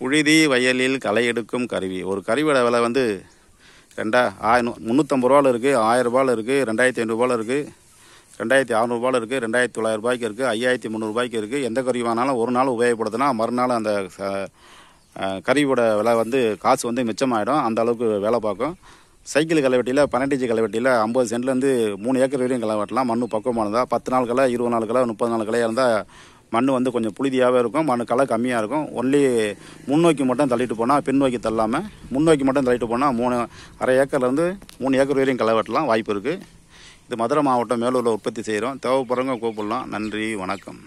புழுதி வயலில் களை எடுக்கும் கருவி ஒரு கருவியோட விலை வந்து ரெண்டா ஆயிரம் முந்நூற்றம்பது ரூபாவில் இருக்குது ஆயிரம் ரூபாயில் இருக்குது ரெண்டாயிரத்தி ஐநூறுபாவில் இருக்குது ரெண்டாயிரத்தி அறநூறுபாவில் இருக்குது ரெண்டாயிரத்தி தொள்ளாயிரரூபாய்க்கு இருக்குது ஐயாயிரத்தி முந்நூறுபாய்க்கு இருக்குது எந்த கருவி வேணாலும் ஒரு நாள் உபயோகப்படுத்தினா மறுநாள் அந்த கருவியோட விலை வந்து காசு வந்து மிச்சமாயிடும் அந்த அளவுக்கு வேலை பார்க்கும் சைக்கிள் களைவெட்டியில் இஞ்சி களைவெட்டியில் ஐம்பது சென்ட்லேருந்து மூணு ஏக்கர் வரையும் களை வெட்டலாம் மண் பக்குவமானதாக பத்து நாள் கலை இருபது நாள் கலை முப்பது நாள் கலையாக இருந்தால் மண் வந்து கொஞ்சம் புழுதியாகவே இருக்கும் மண் களை கம்மியாக இருக்கும் ஒன்லி முன்னோக்கி மட்டும் தள்ளிட்டு போனால் பின்னோக்கி தள்ளாமல் முன்னோக்கி மட்டும் தள்ளிட்டு போனால் மூணு அரை ஏக்கர்லேருந்து மூணு ஏக்கர் வரையும் களை வெட்டலாம் வாய்ப்பு இருக்குது இது மதுரை மாவட்டம் மேலூரில் உற்பத்தி செய்கிறோம் தேவைப்படுறவங்க கூப்பிடலாம் நன்றி வணக்கம்